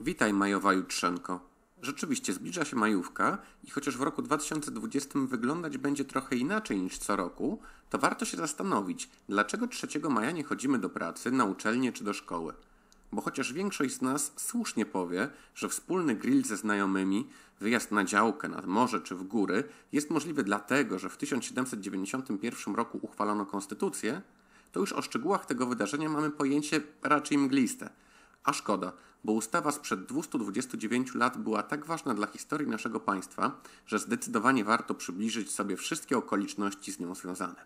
Witaj, Majowa Jutrzenko. Rzeczywiście zbliża się majówka i chociaż w roku 2020 wyglądać będzie trochę inaczej niż co roku, to warto się zastanowić, dlaczego 3 maja nie chodzimy do pracy, na uczelnię czy do szkoły. Bo chociaż większość z nas słusznie powie, że wspólny grill ze znajomymi, wyjazd na działkę, nad morze czy w góry jest możliwy dlatego, że w 1791 roku uchwalono konstytucję, to już o szczegółach tego wydarzenia mamy pojęcie raczej mgliste. A szkoda, bo ustawa sprzed 229 lat była tak ważna dla historii naszego państwa, że zdecydowanie warto przybliżyć sobie wszystkie okoliczności z nią związane.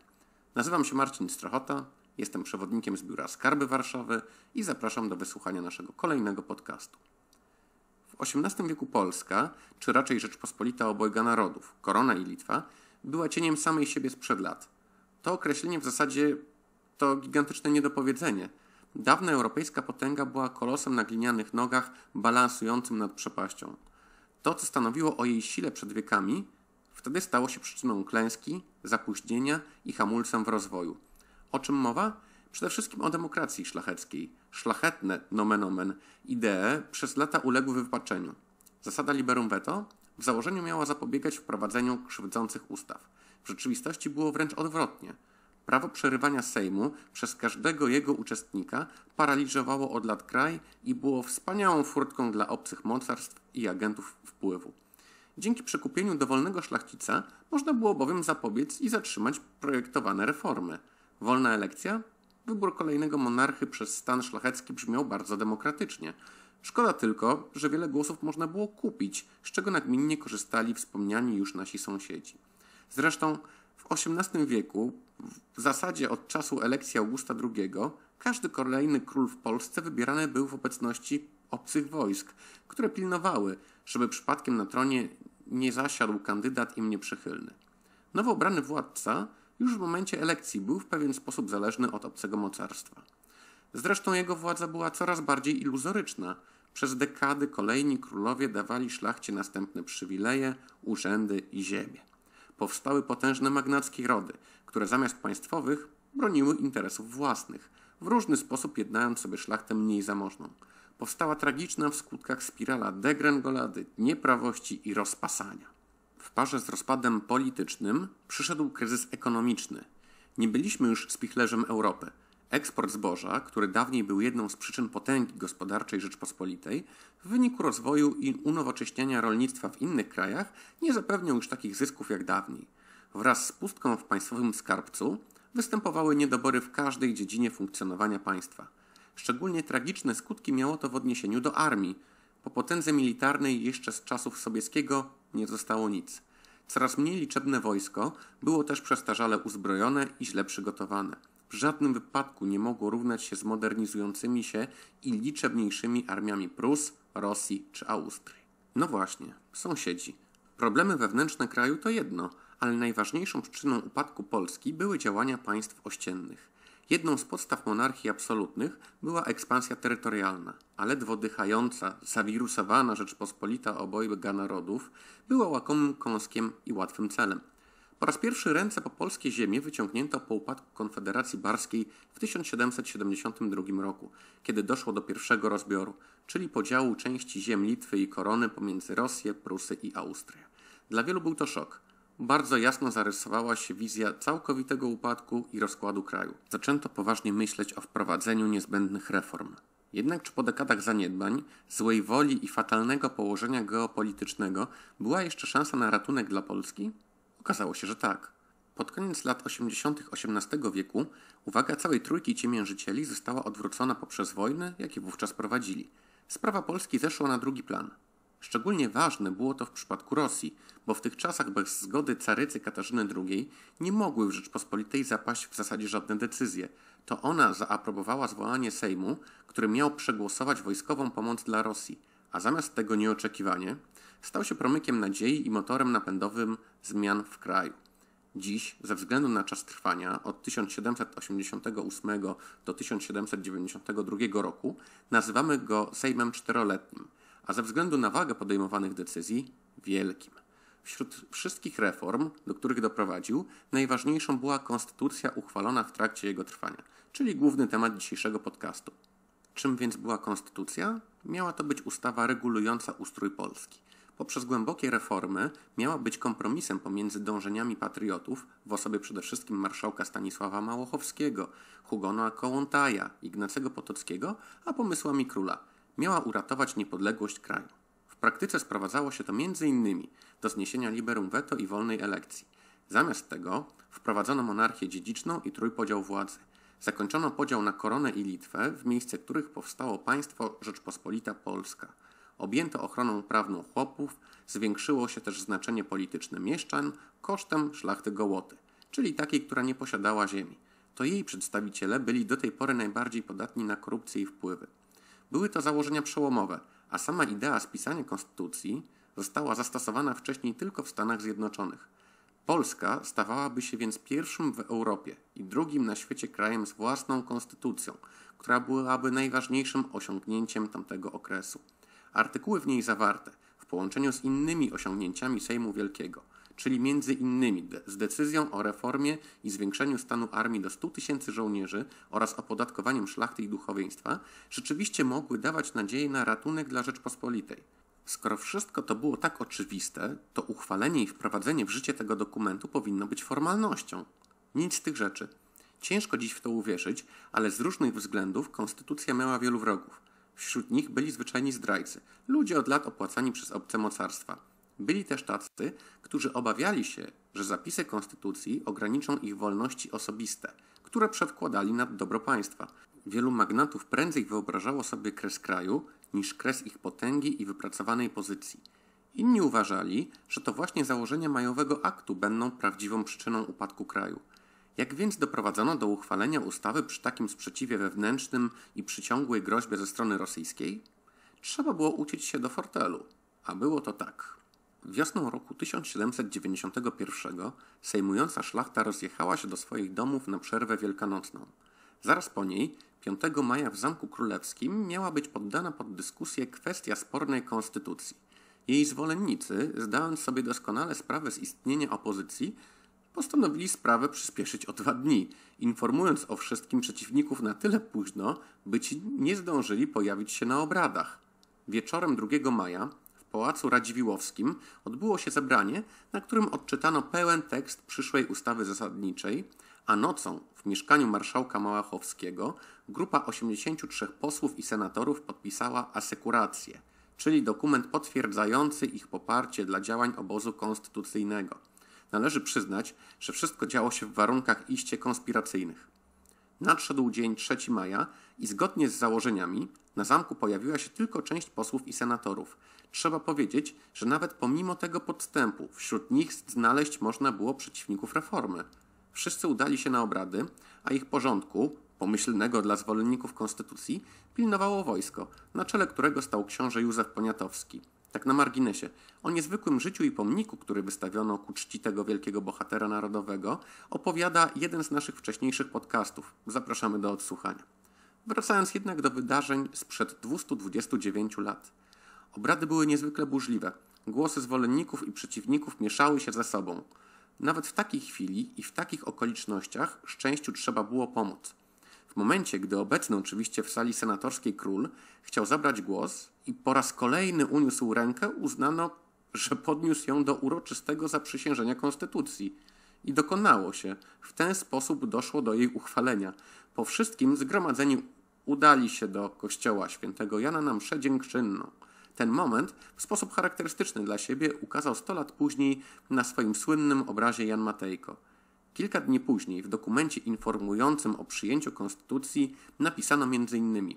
Nazywam się Marcin Strochota, jestem przewodnikiem z Biura Skarby Warszawy i zapraszam do wysłuchania naszego kolejnego podcastu. W XVIII wieku Polska, czy raczej Rzeczpospolita obojga narodów, Korona i Litwa, była cieniem samej siebie sprzed lat. To określenie w zasadzie to gigantyczne niedopowiedzenie – Dawna europejska potęga była kolosem na glinianych nogach, balansującym nad przepaścią. To, co stanowiło o jej sile przed wiekami, wtedy stało się przyczyną klęski, zapóźnienia i hamulcem w rozwoju. O czym mowa? Przede wszystkim o demokracji szlacheckiej. Szlachetne, nomen omen, idee przez lata uległy wypaczeniu. Zasada liberum veto w założeniu miała zapobiegać wprowadzeniu krzywdzących ustaw. W rzeczywistości było wręcz odwrotnie – Prawo przerywania Sejmu przez każdego jego uczestnika paraliżowało od lat kraj i było wspaniałą furtką dla obcych mocarstw i agentów wpływu. Dzięki przekupieniu dowolnego szlachcica można było bowiem zapobiec i zatrzymać projektowane reformy. Wolna elekcja? Wybór kolejnego monarchy przez stan szlachecki brzmiał bardzo demokratycznie. Szkoda tylko, że wiele głosów można było kupić, z czego nagminnie korzystali wspomniani już nasi sąsiedzi. Zresztą w XVIII wieku w zasadzie od czasu elekcji Augusta II każdy kolejny król w Polsce wybierany był w obecności obcych wojsk, które pilnowały, żeby przypadkiem na tronie nie zasiadł kandydat im nieprzychylny. Nowo obrany władca już w momencie elekcji był w pewien sposób zależny od obcego mocarstwa. Zresztą jego władza była coraz bardziej iluzoryczna. Przez dekady kolejni królowie dawali szlachcie następne przywileje, urzędy i ziemię powstały potężne magnackie rody, które zamiast państwowych broniły interesów własnych, w różny sposób jednając sobie szlachtę mniej zamożną. Powstała tragiczna w skutkach spirala degrengolady, nieprawości i rozpasania. W parze z rozpadem politycznym przyszedł kryzys ekonomiczny. Nie byliśmy już spichlerzem Europy – Eksport zboża, który dawniej był jedną z przyczyn potęgi gospodarczej Rzeczpospolitej, w wyniku rozwoju i unowocześniania rolnictwa w innych krajach nie zapewniał już takich zysków jak dawniej. Wraz z pustką w państwowym skarbcu występowały niedobory w każdej dziedzinie funkcjonowania państwa. Szczególnie tragiczne skutki miało to w odniesieniu do armii. Po potędze militarnej jeszcze z czasów sowieckiego nie zostało nic. Coraz mniej liczebne wojsko było też przestarzale uzbrojone i źle przygotowane w żadnym wypadku nie mogło równać się z modernizującymi się i liczebniejszymi armiami Prus, Rosji czy Austrii. No właśnie, sąsiedzi. Problemy wewnętrzne kraju to jedno, ale najważniejszą przyczyną upadku Polski były działania państw ościennych. Jedną z podstaw monarchii absolutnych była ekspansja terytorialna, a ledwo dychająca, zawirusowana Rzeczpospolita obojga narodów była łakomym kąskiem i łatwym celem. Po raz pierwszy ręce po polskie ziemi wyciągnięto po upadku Konfederacji Barskiej w 1772 roku, kiedy doszło do pierwszego rozbioru, czyli podziału części ziem Litwy i Korony pomiędzy Rosję, Prusy i Austrię. Dla wielu był to szok. Bardzo jasno zarysowała się wizja całkowitego upadku i rozkładu kraju. Zaczęto poważnie myśleć o wprowadzeniu niezbędnych reform. Jednak czy po dekadach zaniedbań, złej woli i fatalnego położenia geopolitycznego była jeszcze szansa na ratunek dla Polski? Okazało się, że tak. Pod koniec lat 80. XVIII wieku uwaga całej trójki ciemiężycieli została odwrócona poprzez wojny, jakie wówczas prowadzili. Sprawa Polski zeszła na drugi plan. Szczególnie ważne było to w przypadku Rosji, bo w tych czasach bez zgody carycy Katarzyny II nie mogły w Rzeczpospolitej zapaść w zasadzie żadne decyzje. To ona zaaprobowała zwołanie Sejmu, który miał przegłosować wojskową pomoc dla Rosji a zamiast tego nieoczekiwanie, stał się promykiem nadziei i motorem napędowym zmian w kraju. Dziś, ze względu na czas trwania od 1788 do 1792 roku, nazywamy go Sejmem Czteroletnim, a ze względu na wagę podejmowanych decyzji Wielkim. Wśród wszystkich reform, do których doprowadził, najważniejszą była konstytucja uchwalona w trakcie jego trwania, czyli główny temat dzisiejszego podcastu. Czym więc była konstytucja? Miała to być ustawa regulująca ustrój Polski. Poprzez głębokie reformy miała być kompromisem pomiędzy dążeniami patriotów, w osobie przede wszystkim marszałka Stanisława Małochowskiego, Hugona Kołątaja, Ignacego Potockiego, a pomysłami króla. Miała uratować niepodległość kraju. W praktyce sprowadzało się to m.in. do zniesienia liberum veto i wolnej elekcji. Zamiast tego wprowadzono monarchię dziedziczną i trójpodział władzy. Zakończono podział na Koronę i Litwę, w miejsce których powstało państwo Rzeczpospolita Polska. Objęto ochroną prawną chłopów, zwiększyło się też znaczenie polityczne mieszczan kosztem szlachty Gołoty, czyli takiej, która nie posiadała ziemi. To jej przedstawiciele byli do tej pory najbardziej podatni na korupcję i wpływy. Były to założenia przełomowe, a sama idea spisania konstytucji została zastosowana wcześniej tylko w Stanach Zjednoczonych – Polska stawałaby się więc pierwszym w Europie i drugim na świecie krajem z własną konstytucją, która byłaby najważniejszym osiągnięciem tamtego okresu. Artykuły w niej zawarte, w połączeniu z innymi osiągnięciami Sejmu Wielkiego, czyli między innymi z decyzją o reformie i zwiększeniu stanu armii do 100 tysięcy żołnierzy oraz opodatkowaniem szlachty i duchowieństwa, rzeczywiście mogły dawać nadzieję na ratunek dla Rzeczpospolitej. Skoro wszystko to było tak oczywiste, to uchwalenie i wprowadzenie w życie tego dokumentu powinno być formalnością. Nic z tych rzeczy. Ciężko dziś w to uwierzyć, ale z różnych względów konstytucja miała wielu wrogów. Wśród nich byli zwyczajni zdrajcy, ludzie od lat opłacani przez obce mocarstwa. Byli też tacy, którzy obawiali się, że zapisy konstytucji ograniczą ich wolności osobiste, które przewkładali nad dobro państwa. Wielu magnatów prędzej wyobrażało sobie kres kraju niż kres ich potęgi i wypracowanej pozycji. Inni uważali, że to właśnie założenia majowego aktu będą prawdziwą przyczyną upadku kraju. Jak więc doprowadzono do uchwalenia ustawy przy takim sprzeciwie wewnętrznym i przy ciągłej groźbie ze strony rosyjskiej? Trzeba było uciec się do fortelu, a było to tak. Wiosną roku 1791 sejmująca szlachta rozjechała się do swoich domów na przerwę wielkanocną – Zaraz po niej, 5 maja w Zamku Królewskim, miała być poddana pod dyskusję kwestia spornej konstytucji. Jej zwolennicy, zdając sobie doskonale sprawę z istnienia opozycji, postanowili sprawę przyspieszyć o dwa dni, informując o wszystkim przeciwników na tyle późno, by ci nie zdążyli pojawić się na obradach. Wieczorem 2 maja w Pałacu Radziwiłowskim odbyło się zebranie, na którym odczytano pełen tekst przyszłej ustawy zasadniczej, a nocą w mieszkaniu marszałka Małachowskiego grupa 83 posłów i senatorów podpisała asekurację, czyli dokument potwierdzający ich poparcie dla działań obozu konstytucyjnego. Należy przyznać, że wszystko działo się w warunkach iście konspiracyjnych. Nadszedł dzień 3 maja i zgodnie z założeniami na zamku pojawiła się tylko część posłów i senatorów. Trzeba powiedzieć, że nawet pomimo tego podstępu wśród nich znaleźć można było przeciwników reformy – Wszyscy udali się na obrady, a ich porządku, pomyślnego dla zwolenników konstytucji, pilnowało wojsko, na czele którego stał książę Józef Poniatowski. Tak na marginesie, o niezwykłym życiu i pomniku, który wystawiono ku czci tego wielkiego bohatera narodowego, opowiada jeden z naszych wcześniejszych podcastów. Zapraszamy do odsłuchania. Wracając jednak do wydarzeń sprzed 229 lat. Obrady były niezwykle burzliwe. Głosy zwolenników i przeciwników mieszały się ze sobą. Nawet w takiej chwili i w takich okolicznościach szczęściu trzeba było pomóc. W momencie, gdy obecny oczywiście w sali senatorskiej król chciał zabrać głos i po raz kolejny uniósł rękę, uznano, że podniósł ją do uroczystego zaprzysiężenia konstytucji. I dokonało się. W ten sposób doszło do jej uchwalenia. Po wszystkim zgromadzeni udali się do kościoła świętego Jana na mszę dziękczynną. Ten moment w sposób charakterystyczny dla siebie ukazał 100 lat później na swoim słynnym obrazie Jan Matejko. Kilka dni później w dokumencie informującym o przyjęciu konstytucji napisano m.in.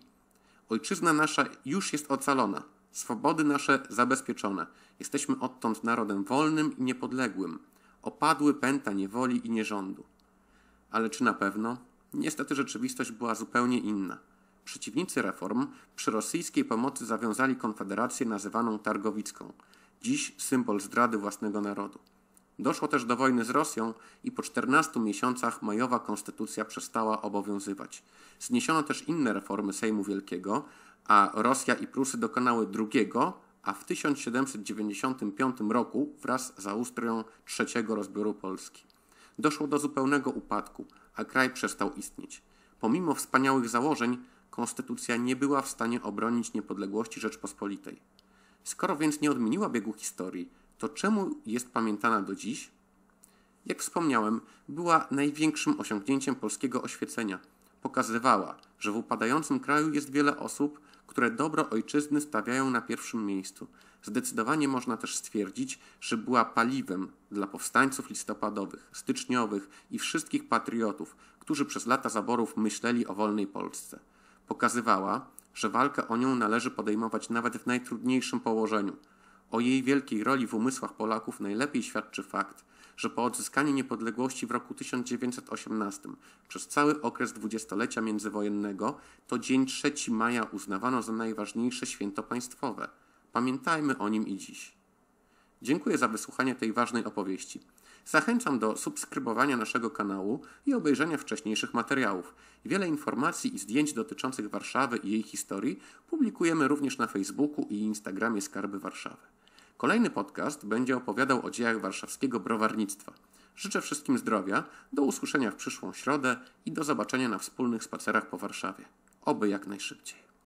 Ojczyzna nasza już jest ocalona, swobody nasze zabezpieczone, jesteśmy odtąd narodem wolnym i niepodległym, opadły pęta niewoli i nierządu. Ale czy na pewno? Niestety rzeczywistość była zupełnie inna. Przeciwnicy reform przy rosyjskiej pomocy zawiązali konfederację nazywaną Targowicką, dziś symbol zdrady własnego narodu. Doszło też do wojny z Rosją i po 14 miesiącach majowa konstytucja przestała obowiązywać. Zniesiono też inne reformy Sejmu Wielkiego, a Rosja i Prusy dokonały drugiego, a w 1795 roku wraz z Austrią trzeciego rozbioru Polski. Doszło do zupełnego upadku, a kraj przestał istnieć. Pomimo wspaniałych założeń, konstytucja nie była w stanie obronić niepodległości Rzeczpospolitej. Skoro więc nie odmieniła biegu historii, to czemu jest pamiętana do dziś? Jak wspomniałem, była największym osiągnięciem polskiego oświecenia. Pokazywała, że w upadającym kraju jest wiele osób, które dobro ojczyzny stawiają na pierwszym miejscu. Zdecydowanie można też stwierdzić, że była paliwem dla powstańców listopadowych, styczniowych i wszystkich patriotów, którzy przez lata zaborów myśleli o wolnej Polsce pokazywała, że walkę o nią należy podejmować nawet w najtrudniejszym położeniu. O jej wielkiej roli w umysłach Polaków najlepiej świadczy fakt, że po odzyskaniu niepodległości w roku 1918 przez cały okres dwudziestolecia międzywojennego to dzień 3 maja uznawano za najważniejsze święto państwowe. Pamiętajmy o nim i dziś. Dziękuję za wysłuchanie tej ważnej opowieści. Zachęcam do subskrybowania naszego kanału i obejrzenia wcześniejszych materiałów. Wiele informacji i zdjęć dotyczących Warszawy i jej historii publikujemy również na Facebooku i Instagramie Skarby Warszawy. Kolejny podcast będzie opowiadał o dziejach warszawskiego browarnictwa. Życzę wszystkim zdrowia, do usłyszenia w przyszłą środę i do zobaczenia na wspólnych spacerach po Warszawie. Oby jak najszybciej.